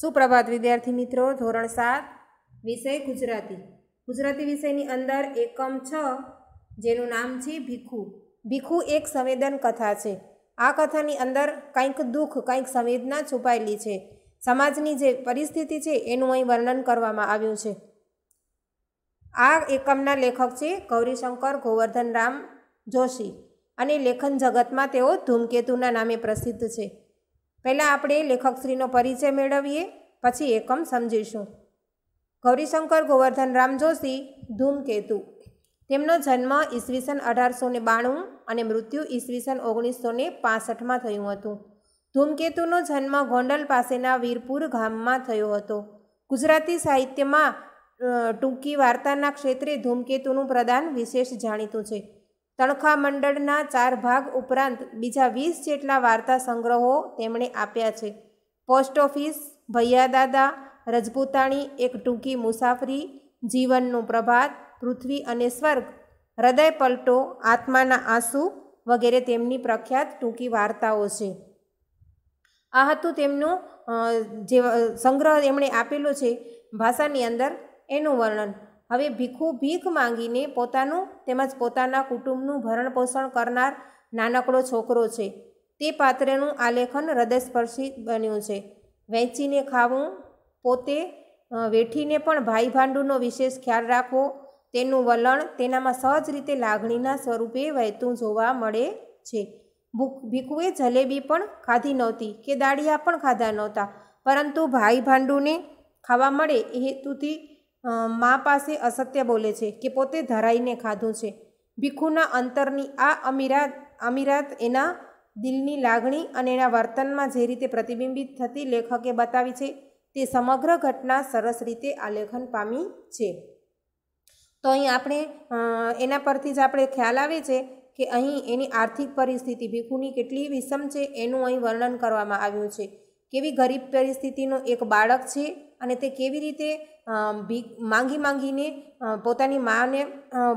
સુપ્રભાત વિદ્યાર્થી મિત્રો ધોરણ સાત વિષય ગુજરાતી ગુજરાતી વિષયની અંદર એકમ છ જેનું નામ છે ભીખુ ભીખુ એક સંવેદન કથા છે આ કથાની અંદર કંઈક દુઃખ કંઈક સંવેદના છુપાયેલી છે સમાજની જે પરિસ્થિતિ છે એનું અહીં વર્ણન કરવામાં આવ્યું છે આ એકમના લેખક છે ગૌરીશંકર ગોવર્ધન રામ જોશી અને લેખન જગતમાં તેઓ ધૂમકેતુના નામે પ્રસિદ્ધ છે પહેલાં આપણે લેખકશ્રીનો પરિચય મેળવીએ પછી એકમ સમજીશું ગૌરીશંકર ગોવર્ધનરામ જોશી ધૂમકેતુ તેમનો જન્મ ઈસવીસન અઢારસો ને બાણું અને મૃત્યુ ઈસવીસન ઓગણીસો ને પાસઠમાં થયું હતું ધૂમકેતુનો જન્મ ગોંડલ પાસેના વીરપુર ગામમાં થયો હતો ગુજરાતી સાહિત્યમાં ટૂંકી વાર્તાના ક્ષેત્રે ધૂમકેતુનું પ્રદાન વિશેષ જાણીતું છે તણખા મંડળના ચાર ભાગ ઉપરાંત બીજા વીસ જેટલા વાર્તા સંગ્રહો તેમણે આપ્યા છે પોસ્ટ ઓફિસ ભૈયાદાદા રજપૂતાણી એક ટૂંકી મુસાફરી જીવનનું પ્રભાત પૃથ્વી અને સ્વર્ગ હૃદય પલટો આત્માના આંસુ વગેરે તેમની પ્રખ્યાત ટૂંકી વાર્તાઓ છે આ હતું તેમનું જે સંગ્રહ એમણે આપેલો છે ભાષાની અંદર એનું વર્ણન હવે ભીખું ભીખ માંગીને પોતાનું તેમજ પોતાના કુટુંબનું ભરણપોષણ કરનાર નાનકડો છોકરો છે તે પાત્રનું આલેખન હૃદયસ્પર્શી બન્યું છે વહેંચીને ખાવું પોતે વેઠીને પણ ભાઈ ભાંડુનો વિશેષ ખ્યાલ રાખવો તેનું વલણ તેનામાં સહજ રીતે લાગણીના સ્વરૂપે વહેતું જોવા મળે છે ભીખુએ જલેબી પણ ખાધી નહોતી કે દાળિયા પણ ખાધા નહોતા પરંતુ ભાઈ ભાંડુને ખાવા મળે એ હેતુથી મા પાસે અસત્ય બોલે છે કે પોતે ધરાઈને ખાધું છે ભીખુના અંતરની આ અમીરાત અમીરાત એના દિલની લાગણી અને એના વર્તનમાં જે રીતે પ્રતિબિંબિત થતી લેખકે બતાવી છે તે સમગ્ર ઘટના સરસ રીતે આલેખન પામી છે તો અહીં આપણે એના પરથી જ આપણે ખ્યાલ આવે છે કે અહીં એની આર્થિક પરિસ્થિતિ ભીખુની કેટલી વિષમ છે એનું અહીં વર્ણન કરવામાં આવ્યું છે કેવી ગરીબ પરિસ્થિતિનું એક બાળક છે અને તે કેવી રીતે ભીખ માંગી માંગીને પોતાની માને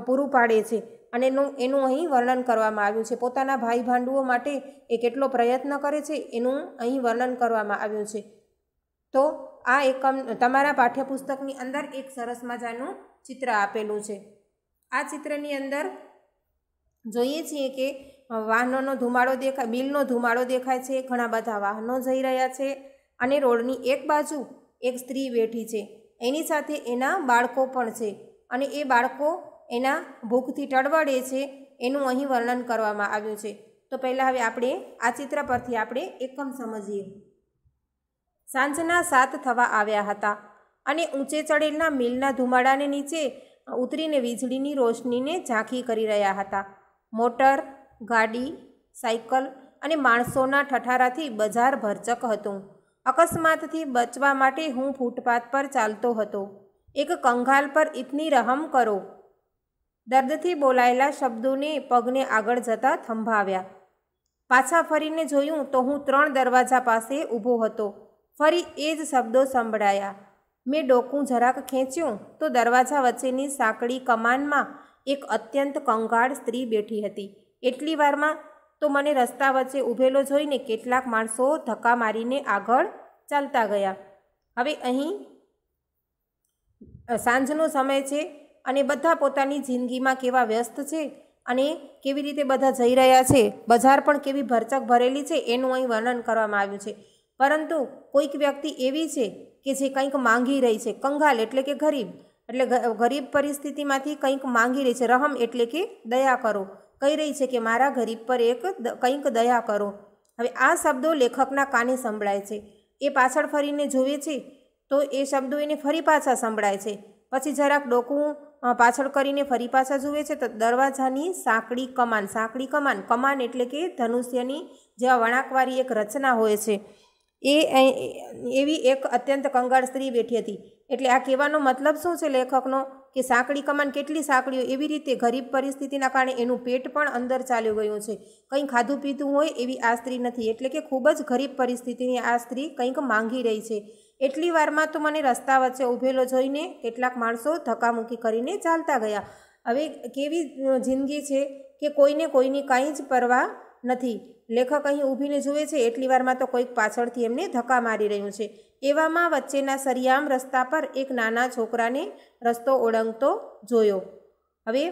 પૂરું પાડે છે અને એનું એનું અહીં વર્ણન કરવામાં આવ્યું છે પોતાના ભાઈ ભાંડુઓ માટે એ કેટલો પ્રયત્ન કરે છે એનું અહીં વર્ણન કરવામાં આવ્યું છે તો આ એકમ તમારા પાઠ્યપુસ્તકની અંદર એક સરસ મજાનું ચિત્ર આપેલું છે આ ચિત્રની અંદર જોઈએ છીએ કે વાહનોનો ધુમાડો દેખાય બિલનો ધુમાડો દેખાય છે ઘણા બધા વાહનો જઈ રહ્યા છે અને રોડની એક બાજુ એક સ્ત્રી બેઠી છે એની સાથે એના બાળકો પણ છે અને એ બાળકો એના ભૂખથી ટળવડે છે એનું અહીં વર્ણન કરવામાં આવ્યું છે તો પહેલાં હવે આપણે આ ચિત્ર પરથી આપણે એકમ સમજીએ સાંજના સાત થવા આવ્યા હતા અને ઊંચે ચડેલના મિલના ધુમાડાને નીચે ઉતરીને વીજળીની રોશનીને ઝાંખી કરી રહ્યા હતા મોટર ગાડી સાયકલ અને માણસોના ઠઠારાથી બજાર ભરચક હતું અકસ્માતથી બચવા માટે હું ફૂટપાથ પર ચાલતો હતો એક કંગાલ પર ઇતની રહમ કરો દર્દથી બોલાયેલા શબ્દોને પગને આગળ જતા થંભાવ્યા પાછા ફરીને જોયું તો હું ત્રણ દરવાજા પાસે ઊભો હતો ફરી એ જ શબ્દો સંભળાયા મેં ડોકું જરાક ખેંચ્યું તો દરવાજા વચ્ચેની સાંકડી કમાનમાં એક અત્યંત કંગાળ સ્ત્રી બેઠી હતી એટલી વારમાં તો મને રસ્તા વચ્ચે ઊભેલો જોઈને કેટલાક માણસો ધક્કા મારીને આગળ ચાલતા ગયા હવે અહીં સાંજનો સમય છે અને બધા પોતાની જિંદગીમાં કેવા વ્યસ્ત છે અને કેવી રીતે બધા જઈ રહ્યા છે બજાર પણ કેવી ભરચક ભરેલી છે એનું અહીં વર્ણન કરવામાં આવ્યું છે પરંતુ કોઈક વ્યક્તિ એવી છે કે જે કંઈક માંગી રહી છે કંગાલ એટલે કે ગરીબ એટલે ગરીબ પરિસ્થિતિમાંથી કંઈક માંગી રહી છે રહમ એટલે કે દયા કરો કહી રહી છે કે મારા ગરીબ પર એક કંઈક દયા કરો હવે આ શબ્દો લેખકના કાને સંભળાય છે એ પાછળ ફરીને જુએ છે તો એ શબ્દો એને ફરી પાછા સંભળાય છે પછી જરાક ડોકું પાછળ કરીને ફરી પાછા જુએ છે તો દરવાજાની સાંકડી કમાન સાંકડી કમાન કમાન એટલે કે ધનુષ્યની જેવા વણાકવાળી એક રચના હોય છે એ એવી એક અત્યંત કંગાળ સ્ત્રી બેઠી હતી એટલે આ કહેવાનો મતલબ શું છે લેખકનો કે સાંકડી કમાન કેટલી સાંકળીઓ એવી રીતે ગરીબ પરિસ્થિતિના કારણે એનું પેટ પણ અંદર ચાલ્યું ગયું છે કંઈ ખાધું પીધું હોય એવી આ સ્ત્રી નથી એટલે કે ખૂબ જ ગરીબ પરિસ્થિતિની આ સ્ત્રી કંઈક માંગી રહી છે એટલી વારમાં તો મને રસ્તા વચ્ચે ઊભેલો જોઈને કેટલાક માણસો ધક્કામુક્કી કરીને ચાલતા ગયા હવે કેવી જિંદગી છે કે કોઈને કોઈની કાંઈ જ પરવા નથી લેખક અહીં ઊભીને જુએ છે એટલી વારમાં તો કોઈક પાછળથી એમને ધક્કા મારી રહ્યું છે એવામાં વચ્ચેના સરિયામ રસ્તા પર એક નાના છોકરાને રસ્તો ઓળંગતો જોયો હવે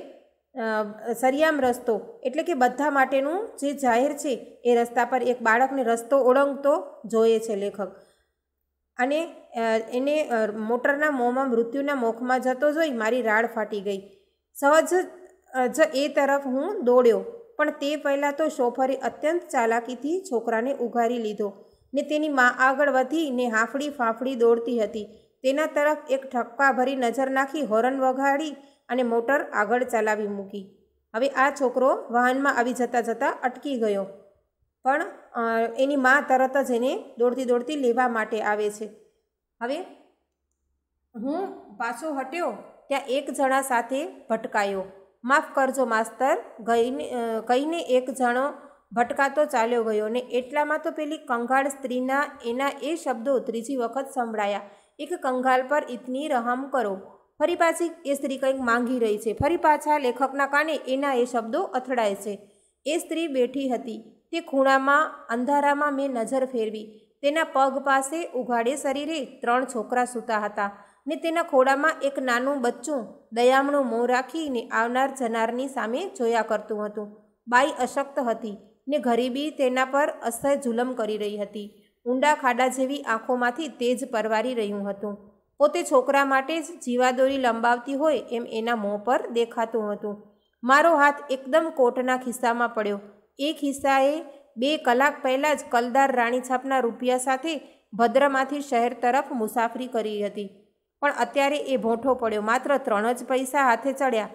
સરિયામ રસ્તો એટલે કે બધા માટેનું જે જાહેર છે એ રસ્તા પર એક બાળકને રસ્તો ઓળંગતો જોઈએ છે લેખક અને એને મોટરના મોંમાં મૃત્યુના મોખમાં જતો જોઈ મારી રાડ ફાટી ગઈ સહજ જ એ તરફ હું દોડ્યો પણ તે પહેલાં તો શોફરે અત્યંત ચાલાકીથી છોકરાને ઉઘારી લીધો ને તેની મા આગળ વધી ને હાંફડી ફાંફડી દોડતી હતી તેના તરફ એક ઠપકા ભરી નજર નાખી હોર્ન વગાડી અને મોટર આગળ ચલાવી મૂકી હવે આ છોકરો વાહનમાં આવી જતાં જતાં અટકી ગયો પણ એની મા તરત જ એને દોડતી દોડતી લેવા માટે આવે છે હવે હું પાછો હટ્યો ત્યાં એક જણા સાથે ભટકાયો માફ કરજો માસ્તર ગઈને કહીને એક જણો ભટકાતો ચાલ્યો ગયો ને એટલામાં તો પેલી કંગાળ સ્ત્રીના એના એ શબ્દો ત્રીજી વખત સંભળાયા એક કંગાળ પર ઇતની રહમ કરો ફરી પાછી એ સ્ત્રી કંઈક માંગી રહી છે ફરી પાછા લેખકના કાને એના એ શબ્દો અથડાય છે એ સ્ત્રી બેઠી હતી તે ખૂણામાં અંધારામાં મેં નજર ફેરવી તેના પગ પાસે ઉઘાડે શરીરે ત્રણ છોકરા સૂતા હતા ને તેના ખોળામાં એક નાનું બચ્ચું દયામણું મોં રાખીને આવનાર જનારની સામે જોયા કરતું હતું બાઈ અશક્ત હતી ને ગરીબી તેના પર અસહ્ય જુલમ કરી રહી હતી ઊંડા ખાડા જેવી આંખોમાંથી તેજ પરવારી રહ્યું હતું પોતે છોકરા માટે જ જીવાદોરી લંબાવતી હોય એમ એના મોં પર દેખાતું હતું મારો હાથ એકદમ કોટના ખિસ્સામાં પડ્યો એ ખિસ્સાએ બે કલાક પહેલાં જ કલદાર રાણીછાપના રૂપિયા સાથે ભદ્રમાંથી શહેર તરફ મુસાફરી કરી હતી પણ અત્યારે એ ભોંઠો પડ્યો માત્ર ત્રણ જ પૈસા હાથે ચડ્યા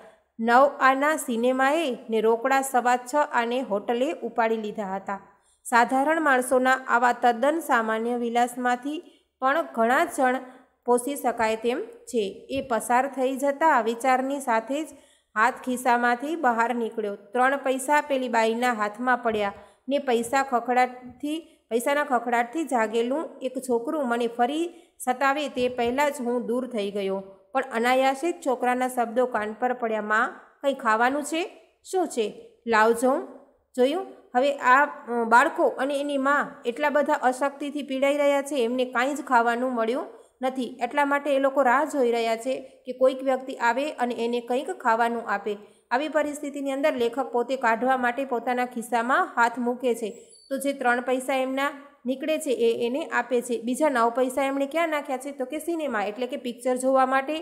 નવ આના સિનેમાએ ને રોકડા સવા છ આને હોટલે ઉપાડી લીધા હતા સાધારણ માણસોના આવા તદ્દન સામાન્ય વિલાસમાંથી પણ ઘણા જણ પોષી શકાય તેમ છે એ પસાર થઈ જતા વિચારની સાથે જ હાથ ખિસ્સામાંથી બહાર નીકળ્યો ત્રણ પૈસા પેલી બાઈના હાથમાં પડ્યા ને પૈસા ખખડાટથી પૈસાના ખખડાટથી જાગેલું એક છોકરું મને ફરી સતાવે તે પહેલાં જ હું દૂર થઈ ગયો પણ અનાયાસે જ છોકરાના શબ્દો કાન પર પડ્યા માં કંઈ ખાવાનું છે શું છે લાવજો જોયું હવે આ બાળકો અને એની મા એટલા બધા અશક્તિથી પીડાઈ રહ્યા છે એમને કાંઈ જ ખાવાનું મળ્યું નથી એટલા માટે એ લોકો રાહ જોઈ રહ્યા છે કે કોઈક વ્યક્તિ આવે અને એને કંઈક ખાવાનું આપે આવી પરિસ્થિતિની અંદર લેખક પોતે કાઢવા માટે પોતાના ખિસ્સામાં હાથ મૂકે છે તો જે ત્રણ પૈસા એમના નીકળે છે એ એને આપે છે બીજા નવ પૈસા એમણે ક્યાં નાખ્યા છે તો કે સિનેમા એટલે કે પિક્ચર જોવા માટે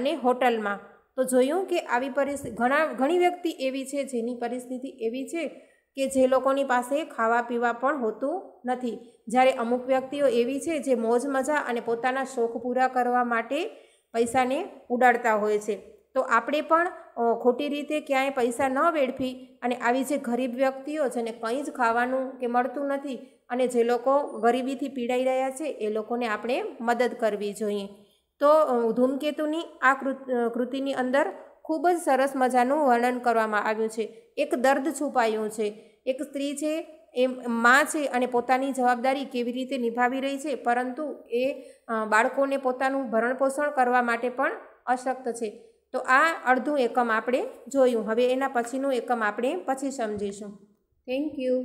અને હોટલમાં તો જોયું કે આવી પરિસ્થિતિ ઘણા ઘણી વ્યક્તિ એવી છે જેની પરિસ્થિતિ એવી છે કે જે લોકોની પાસે ખાવા પીવા પણ હોતું નથી જ્યારે અમુક વ્યક્તિઓ એવી છે જે મોજ મજા અને પોતાના શોખ પૂરા કરવા માટે પૈસાને ઉડાડતા હોય છે તો આપણે પણ ખોટી રીતે ક્યાંય પૈસા ન વેડફી અને આવી જે ગરીબ વ્યક્તિઓ જેને કંઈ જ ખાવાનું કે મળતું નથી અને જે લોકો ગરીબીથી પીડાઈ રહ્યા છે એ લોકોને આપણે મદદ કરવી જોઈએ તો ધૂમકેતુની આ કૃતિની અંદર ખૂબ જ સરસ મજાનું વર્ણન કરવામાં આવ્યું છે એક દર્દ છુપાયું છે એક સ્ત્રી છે એ માં છે અને પોતાની જવાબદારી કેવી રીતે નિભાવી રહી છે પરંતુ એ બાળકોને પોતાનું ભરણપોષણ કરવા માટે પણ અશક્ત છે તો આ અડધું એકમ આપણે જોયું હવે એના પછીનું એકમ આપણે પછી સમજીશું થેન્ક યુ